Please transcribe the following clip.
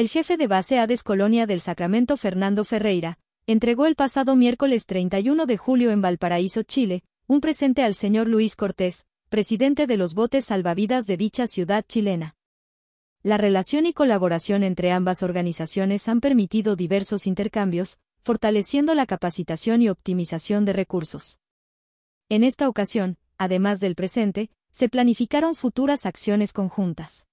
El jefe de base Ades Colonia del Sacramento Fernando Ferreira, entregó el pasado miércoles 31 de julio en Valparaíso, Chile, un presente al señor Luis Cortés, presidente de los botes salvavidas de dicha ciudad chilena. La relación y colaboración entre ambas organizaciones han permitido diversos intercambios, fortaleciendo la capacitación y optimización de recursos. En esta ocasión, además del presente, se planificaron futuras acciones conjuntas.